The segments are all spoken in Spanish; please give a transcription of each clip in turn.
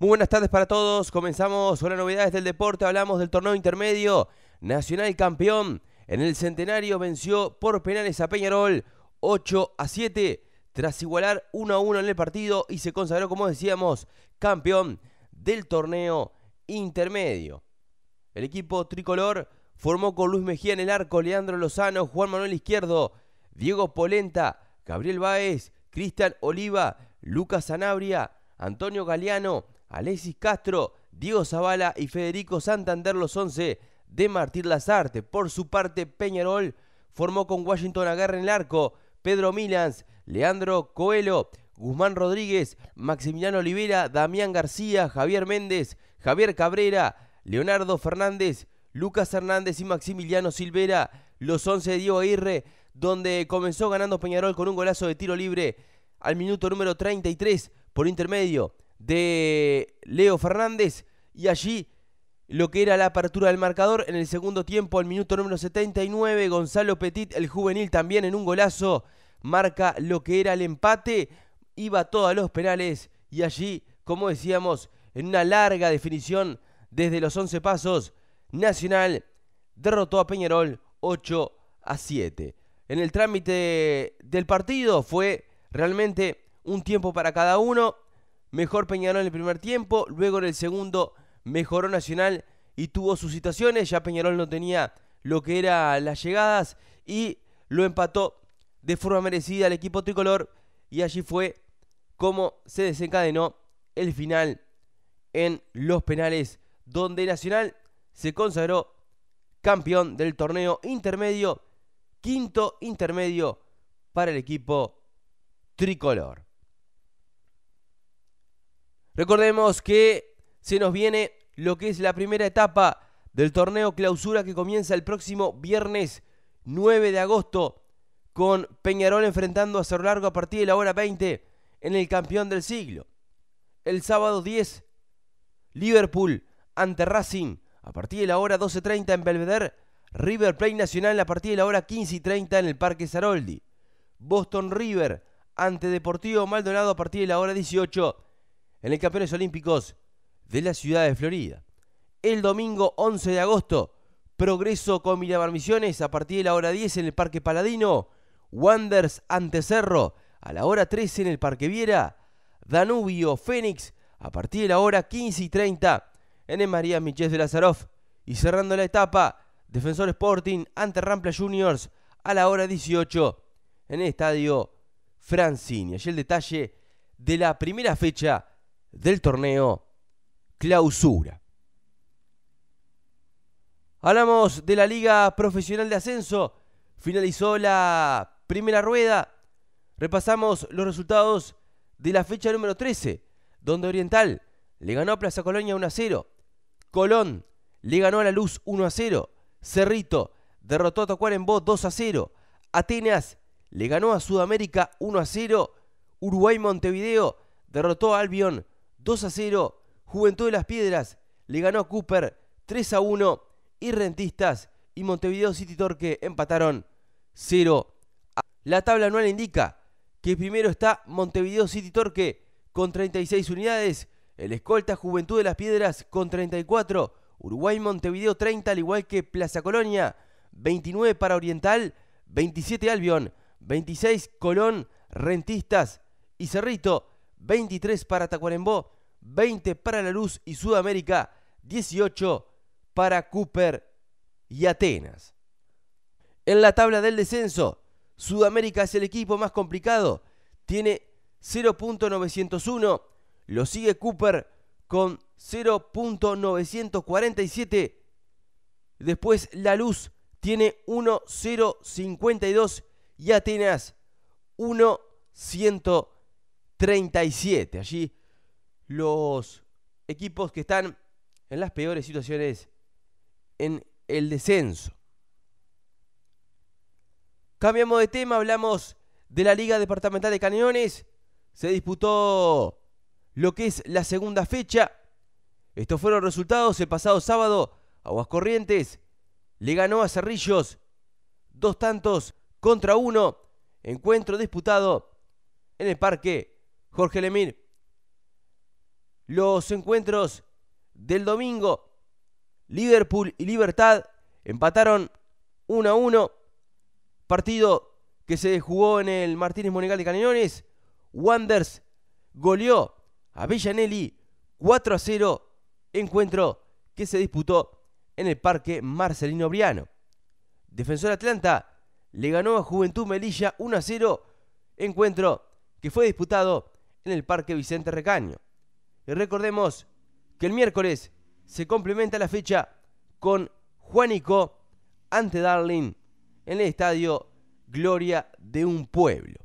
Muy buenas tardes para todos. Comenzamos con las novedades del deporte. Hablamos del torneo intermedio. Nacional campeón. En el centenario venció por penales a Peñarol 8 a 7 tras igualar 1 a 1 en el partido y se consagró, como decíamos, campeón del torneo intermedio. El equipo tricolor formó con Luis Mejía en el arco, Leandro Lozano, Juan Manuel Izquierdo, Diego Polenta, Gabriel Báez, Cristian Oliva, Lucas Sanabria, Antonio Galeano, Alexis Castro, Diego Zavala y Federico Santander los 11 de Martín Lazarte. Por su parte, Peñarol formó con Washington Agarra en el arco, Pedro Milans, Leandro Coelho, Guzmán Rodríguez, Maximiliano Olivera, Damián García, Javier Méndez, Javier Cabrera, Leonardo Fernández, Lucas Hernández y Maximiliano Silvera, los 11 de Diego Aguirre, donde comenzó ganando Peñarol con un golazo de tiro libre al minuto número 33 por intermedio de Leo Fernández y allí lo que era la apertura del marcador en el segundo tiempo al minuto número 79 Gonzalo Petit el juvenil también en un golazo marca lo que era el empate iba todo a los penales y allí como decíamos en una larga definición desde los 11 pasos Nacional derrotó a Peñarol 8 a 7 en el trámite del partido fue realmente un tiempo para cada uno mejor Peñarol en el primer tiempo, luego en el segundo mejoró Nacional y tuvo sus situaciones, ya Peñarol no tenía lo que eran las llegadas y lo empató de forma merecida al equipo tricolor y allí fue como se desencadenó el final en los penales donde Nacional se consagró campeón del torneo intermedio, quinto intermedio para el equipo tricolor. Recordemos que se nos viene lo que es la primera etapa del torneo clausura que comienza el próximo viernes 9 de agosto con Peñarol enfrentando a Cerro Largo a partir de la hora 20 en el campeón del siglo. El sábado 10, Liverpool ante Racing a partir de la hora 12.30 en Belvedere, River Plate Nacional a partir de la hora 15.30 en el Parque Saroldi, Boston River ante Deportivo Maldonado a partir de la hora 18 en el Campeones Olímpicos de la ciudad de Florida. El domingo 11 de agosto, Progreso con Miramar Misiones a partir de la hora 10 en el Parque Paladino, Wanders ante Cerro a la hora 13 en el Parque Viera, Danubio Fénix a partir de la hora 15 y 30 en el María michelle de Lazaroff y cerrando la etapa, Defensor Sporting ante Rampla Juniors a la hora 18 en el Estadio Francini. Allí el detalle de la primera fecha del torneo clausura. Hablamos de la Liga Profesional de Ascenso. Finalizó la primera rueda. Repasamos los resultados de la fecha número 13, donde Oriental le ganó a Plaza Colonia 1 a 0. Colón le ganó a La Luz 1 a 0. Cerrito derrotó a Tacuarembó 2 a 0. Atenas le ganó a Sudamérica 1 a 0. Uruguay Montevideo derrotó a Albion 2 a 0. Juventud de las Piedras le ganó a Cooper 3 a 1. Y Rentistas y Montevideo City Torque empataron 0 a. La tabla anual indica que primero está Montevideo City Torque con 36 unidades. El escolta Juventud de las Piedras con 34. Uruguay Montevideo 30, al igual que Plaza Colonia. 29 para Oriental, 27 Albion, 26 Colón, Rentistas y Cerrito. 23 para Tacuarembó, 20 para La Luz y Sudamérica, 18 para Cooper y Atenas. En la tabla del descenso, Sudamérica es el equipo más complicado, tiene 0.901, lo sigue Cooper con 0.947, después La Luz tiene 1.052 y Atenas 1.100. 37. Allí los equipos que están en las peores situaciones en el descenso. Cambiamos de tema, hablamos de la Liga Departamental de Cañones, Se disputó lo que es la segunda fecha. Estos fueron los resultados. El pasado sábado, Aguas Corrientes le ganó a Cerrillos dos tantos contra uno. Encuentro disputado en el Parque Jorge Lemir. Los encuentros del domingo. Liverpool y Libertad empataron 1 a 1. Partido que se jugó en el Martínez Monegal de Cañones. Wanders goleó a Villanelli 4 a 0. Encuentro que se disputó en el Parque Marcelino Briano. Defensor Atlanta le ganó a Juventud Melilla 1 a 0. Encuentro que fue disputado en el Parque Vicente Recaño. Y recordemos que el miércoles se complementa la fecha con Juanico ante Darling en el estadio Gloria de un Pueblo.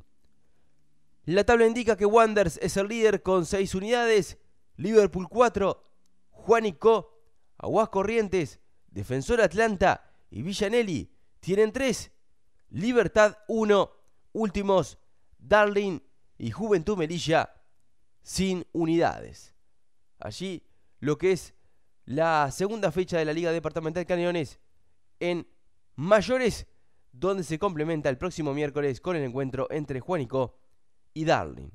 La tabla indica que Wanders es el líder con 6 unidades, Liverpool 4, Juanico, Aguas Corrientes, Defensor Atlanta y Villanelli tienen 3, Libertad 1, últimos Darling y Juventud Melilla sin unidades. Allí lo que es la segunda fecha de la Liga Departamental Cañones en Mayores, donde se complementa el próximo miércoles con el encuentro entre Juanico y Darling.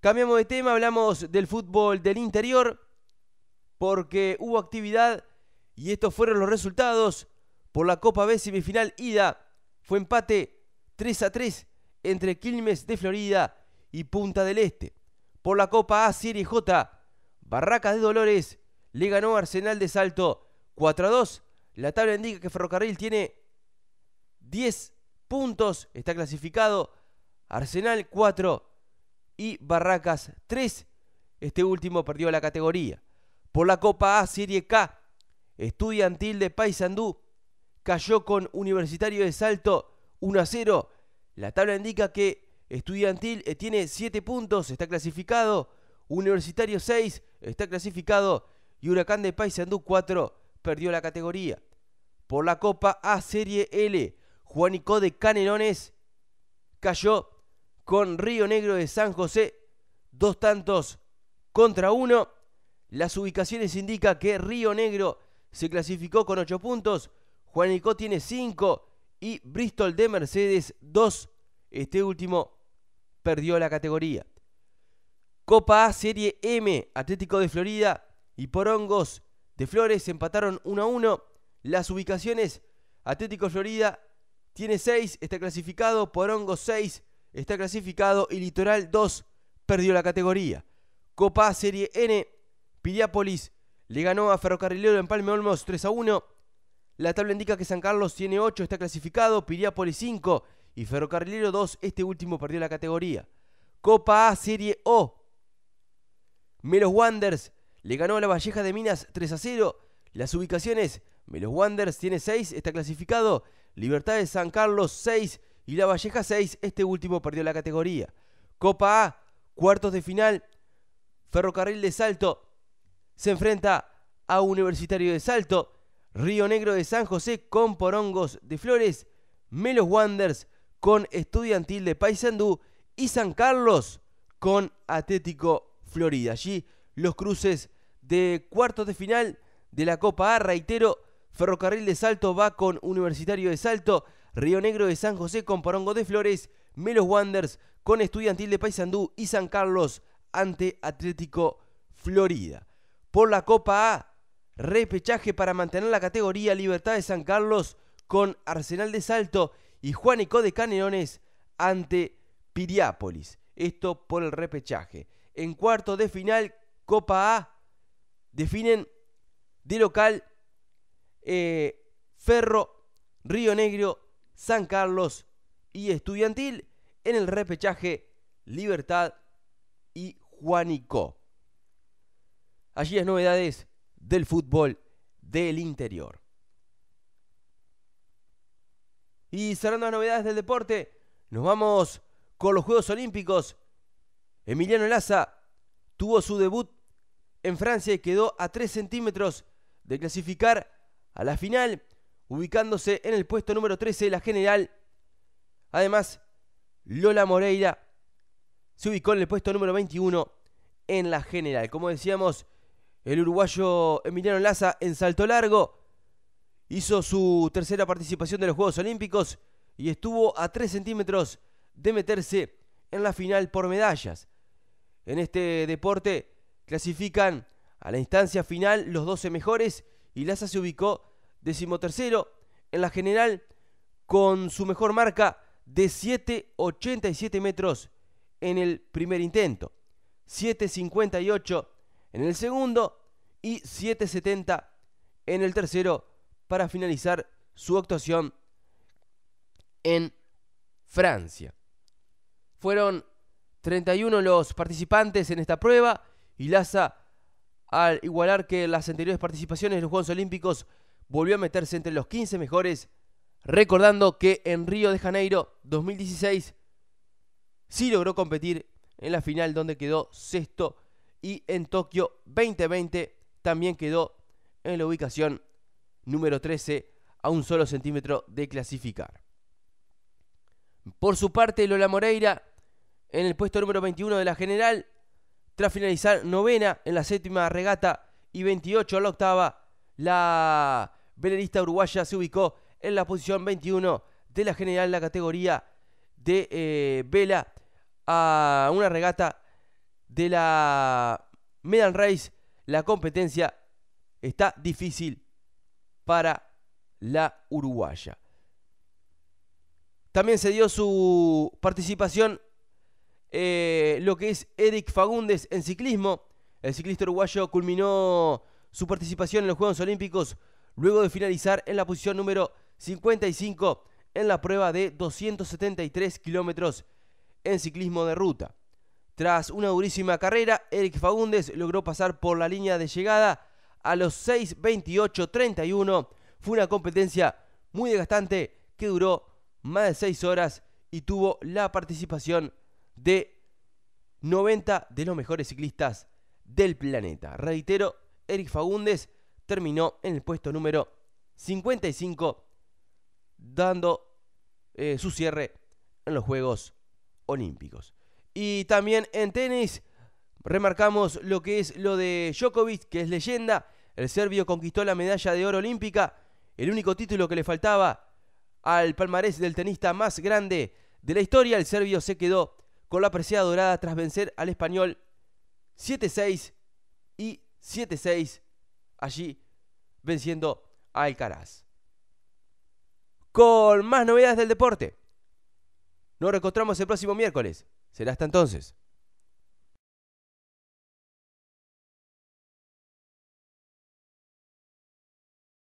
Cambiamos de tema, hablamos del fútbol del interior, porque hubo actividad y estos fueron los resultados por la Copa B semifinal ida. Fue empate 3 a 3 entre Quilmes de Florida y Punta del Este. Por la Copa A Serie J, Barracas de Dolores le ganó Arsenal de Salto 4 a 2. La tabla indica que Ferrocarril tiene 10 puntos, está clasificado. Arsenal 4 y Barracas 3. Este último perdió la categoría. Por la Copa A Serie K, Estudiantil de Paysandú cayó con Universitario de Salto 1 a 0 la tabla indica que Estudiantil eh, tiene 7 puntos, está clasificado. Universitario 6, está clasificado. Y Huracán de Paysandú 4, perdió la categoría. Por la Copa A Serie L, Juanico de Canelones cayó con Río Negro de San José. Dos tantos contra uno. Las ubicaciones indican que Río Negro se clasificó con 8 puntos. Juanico tiene 5 y Bristol de Mercedes 2. Este último perdió la categoría. Copa A Serie M, Atlético de Florida y Porongos de Flores empataron 1 a 1. Las ubicaciones, Atlético Florida tiene 6, está clasificado, Porongos 6, está clasificado y Litoral 2 perdió la categoría. Copa A Serie N, Piriápolis le ganó a Ferrocarrilero en Palme Olmos 3 a 1. La tabla indica que San Carlos tiene 8, está clasificado, Piriápolis 5 y Ferrocarrilero 2, este último perdió la categoría. Copa A Serie O. Melos Wanders le ganó a la Valleja de Minas 3 a 0. Las ubicaciones, Melos Wanders tiene 6, está clasificado, Libertad de San Carlos 6 y la Valleja 6, este último perdió la categoría. Copa A, cuartos de final, Ferrocarril de Salto se enfrenta a Universitario de Salto. Río Negro de San José con Porongos de Flores, Melos Wanders con Estudiantil de Paysandú y San Carlos con Atlético Florida. Allí los cruces de cuartos de final de la Copa A, reitero, Ferrocarril de Salto va con Universitario de Salto, Río Negro de San José con Porongos de Flores, Melos Wanders con Estudiantil de Paisandú y San Carlos ante Atlético Florida. Por la Copa A, repechaje para mantener la categoría Libertad de San Carlos con Arsenal de Salto y Juanico de Canelones ante Piriápolis. Esto por el repechaje. En cuarto de final, Copa A, definen de local eh, Ferro, Río Negro, San Carlos y Estudiantil. En el repechaje, Libertad y Juanico. Allí las novedades del fútbol del interior. Y cerrando las novedades del deporte, nos vamos con los Juegos Olímpicos. Emiliano Laza tuvo su debut en Francia y quedó a 3 centímetros de clasificar a la final, ubicándose en el puesto número 13 de la general. Además, Lola Moreira se ubicó en el puesto número 21 en la general. Como decíamos, el uruguayo Emiliano Laza en salto largo hizo su tercera participación de los Juegos Olímpicos y estuvo a 3 centímetros de meterse en la final por medallas. En este deporte clasifican a la instancia final los 12 mejores y Laza se ubicó decimotercero en la general con su mejor marca de 7,87 metros en el primer intento, 7,58 en el segundo y 7.70 en el tercero para finalizar su actuación en Francia. Fueron 31 los participantes en esta prueba y Laza, al igualar que las anteriores participaciones en los Juegos Olímpicos, volvió a meterse entre los 15 mejores, recordando que en Río de Janeiro 2016 sí logró competir en la final donde quedó sexto y en Tokio 2020 también quedó en la ubicación número 13 a un solo centímetro de clasificar. Por su parte, Lola Moreira en el puesto número 21 de la general, tras finalizar novena en la séptima regata y 28 a la octava, la velerista uruguaya se ubicó en la posición 21 de la general la categoría de eh, vela a una regata de la Medal Race la competencia está difícil para la uruguaya. También se dio su participación eh, lo que es Eric Fagundes en ciclismo. El ciclista uruguayo culminó su participación en los Juegos Olímpicos luego de finalizar en la posición número 55 en la prueba de 273 kilómetros en ciclismo de ruta. Tras una durísima carrera, Eric Fagundes logró pasar por la línea de llegada a los 6.28.31. Fue una competencia muy desgastante que duró más de 6 horas y tuvo la participación de 90 de los mejores ciclistas del planeta. Reitero, Eric Fagundes terminó en el puesto número 55, dando eh, su cierre en los Juegos Olímpicos. Y también en tenis remarcamos lo que es lo de Djokovic, que es leyenda. El serbio conquistó la medalla de oro olímpica, el único título que le faltaba al palmarés del tenista más grande de la historia. El serbio se quedó con la presea dorada tras vencer al español 7-6 y 7-6 allí venciendo a Alcaraz. Con más novedades del deporte. Nos reencontramos el próximo miércoles. Será hasta entonces.